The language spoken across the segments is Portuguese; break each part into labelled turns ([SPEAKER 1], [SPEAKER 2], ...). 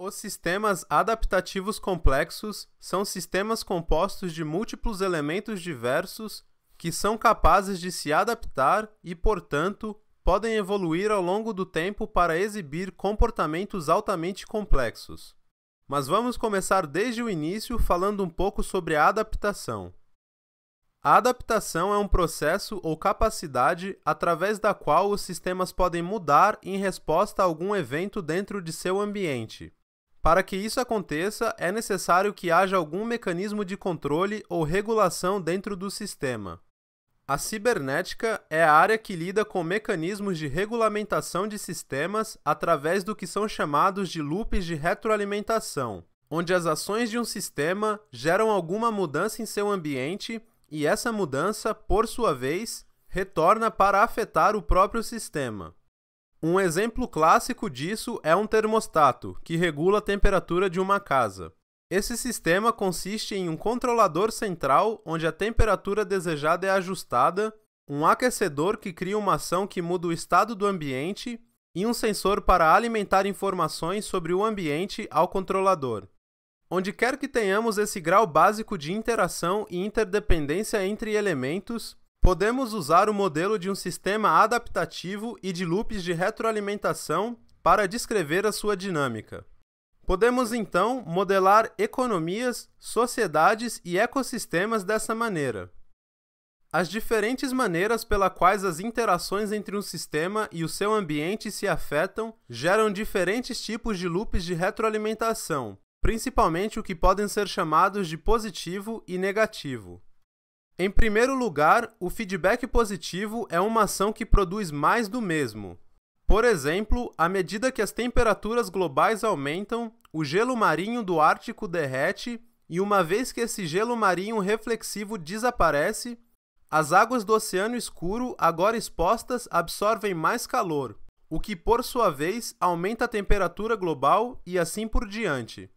[SPEAKER 1] Os sistemas adaptativos complexos são sistemas compostos de múltiplos elementos diversos que são capazes de se adaptar e, portanto, podem evoluir ao longo do tempo para exibir comportamentos altamente complexos. Mas vamos começar desde o início falando um pouco sobre a adaptação. A adaptação é um processo ou capacidade através da qual os sistemas podem mudar em resposta a algum evento dentro de seu ambiente. Para que isso aconteça, é necessário que haja algum mecanismo de controle ou regulação dentro do sistema. A cibernética é a área que lida com mecanismos de regulamentação de sistemas através do que são chamados de loops de retroalimentação, onde as ações de um sistema geram alguma mudança em seu ambiente e essa mudança, por sua vez, retorna para afetar o próprio sistema. Um exemplo clássico disso é um termostato, que regula a temperatura de uma casa. Esse sistema consiste em um controlador central onde a temperatura desejada é ajustada, um aquecedor que cria uma ação que muda o estado do ambiente e um sensor para alimentar informações sobre o ambiente ao controlador. Onde quer que tenhamos esse grau básico de interação e interdependência entre elementos, Podemos usar o modelo de um sistema adaptativo e de loops de retroalimentação para descrever a sua dinâmica. Podemos então modelar economias, sociedades e ecossistemas dessa maneira. As diferentes maneiras pela quais as interações entre um sistema e o seu ambiente se afetam geram diferentes tipos de loops de retroalimentação, principalmente o que podem ser chamados de positivo e negativo. Em primeiro lugar, o feedback positivo é uma ação que produz mais do mesmo. Por exemplo, à medida que as temperaturas globais aumentam, o gelo marinho do Ártico derrete, e uma vez que esse gelo marinho reflexivo desaparece, as águas do Oceano Escuro, agora expostas, absorvem mais calor, o que por sua vez aumenta a temperatura global e assim por diante.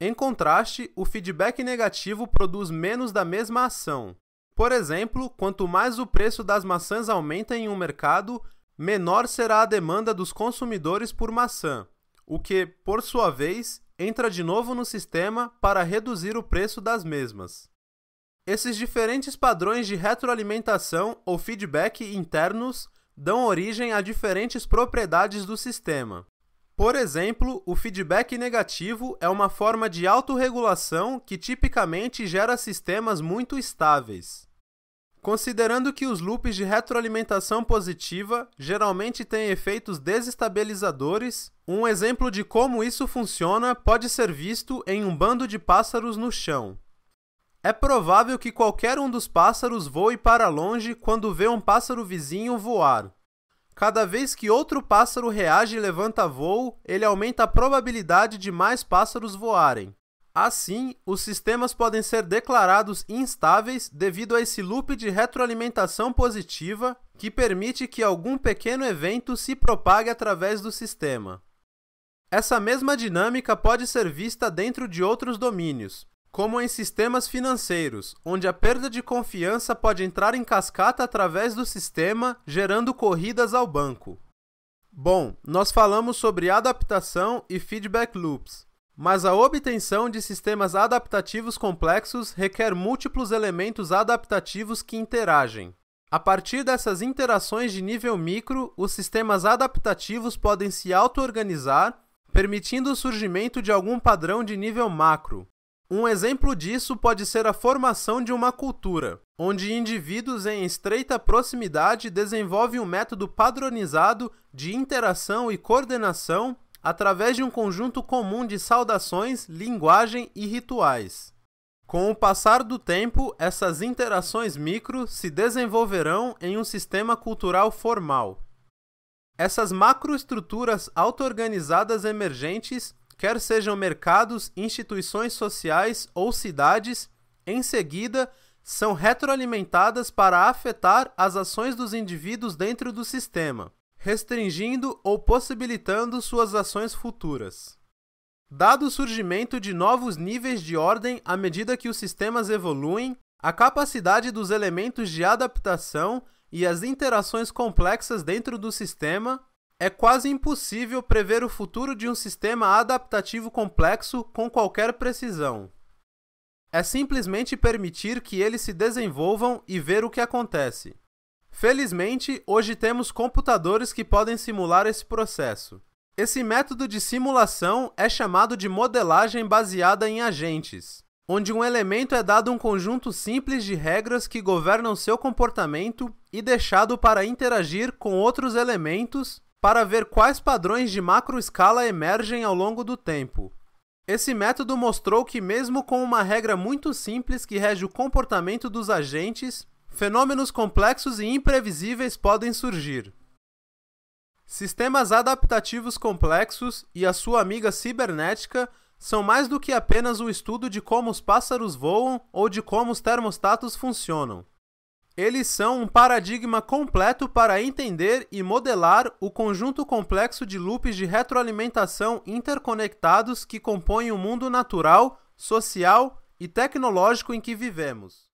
[SPEAKER 1] Em contraste, o feedback negativo produz menos da mesma ação. Por exemplo, quanto mais o preço das maçãs aumenta em um mercado, menor será a demanda dos consumidores por maçã, o que, por sua vez, entra de novo no sistema para reduzir o preço das mesmas. Esses diferentes padrões de retroalimentação ou feedback internos dão origem a diferentes propriedades do sistema. Por exemplo, o feedback negativo é uma forma de autorregulação que tipicamente gera sistemas muito estáveis. Considerando que os loops de retroalimentação positiva geralmente têm efeitos desestabilizadores, um exemplo de como isso funciona pode ser visto em um bando de pássaros no chão. É provável que qualquer um dos pássaros voe para longe quando vê um pássaro vizinho voar, Cada vez que outro pássaro reage e levanta voo, ele aumenta a probabilidade de mais pássaros voarem. Assim, os sistemas podem ser declarados instáveis devido a esse loop de retroalimentação positiva que permite que algum pequeno evento se propague através do sistema. Essa mesma dinâmica pode ser vista dentro de outros domínios, como em sistemas financeiros, onde a perda de confiança pode entrar em cascata através do sistema, gerando corridas ao banco. Bom, nós falamos sobre adaptação e feedback loops, mas a obtenção de sistemas adaptativos complexos requer múltiplos elementos adaptativos que interagem. A partir dessas interações de nível micro, os sistemas adaptativos podem se auto-organizar, permitindo o surgimento de algum padrão de nível macro, um exemplo disso pode ser a formação de uma cultura, onde indivíduos em estreita proximidade desenvolvem um método padronizado de interação e coordenação através de um conjunto comum de saudações, linguagem e rituais. Com o passar do tempo, essas interações micro se desenvolverão em um sistema cultural formal. Essas macroestruturas auto-organizadas emergentes quer sejam mercados, instituições sociais ou cidades, em seguida são retroalimentadas para afetar as ações dos indivíduos dentro do sistema, restringindo ou possibilitando suas ações futuras. Dado o surgimento de novos níveis de ordem à medida que os sistemas evoluem, a capacidade dos elementos de adaptação e as interações complexas dentro do sistema é quase impossível prever o futuro de um sistema adaptativo complexo com qualquer precisão. É simplesmente permitir que eles se desenvolvam e ver o que acontece. Felizmente, hoje temos computadores que podem simular esse processo. Esse método de simulação é chamado de modelagem baseada em agentes, onde um elemento é dado um conjunto simples de regras que governam seu comportamento e deixado para interagir com outros elementos para ver quais padrões de macroescala emergem ao longo do tempo. Esse método mostrou que, mesmo com uma regra muito simples que rege o comportamento dos agentes, fenômenos complexos e imprevisíveis podem surgir. Sistemas adaptativos complexos e a sua amiga cibernética são mais do que apenas o estudo de como os pássaros voam ou de como os termostatos funcionam. Eles são um paradigma completo para entender e modelar o conjunto complexo de loops de retroalimentação interconectados que compõem o mundo natural, social e tecnológico em que vivemos.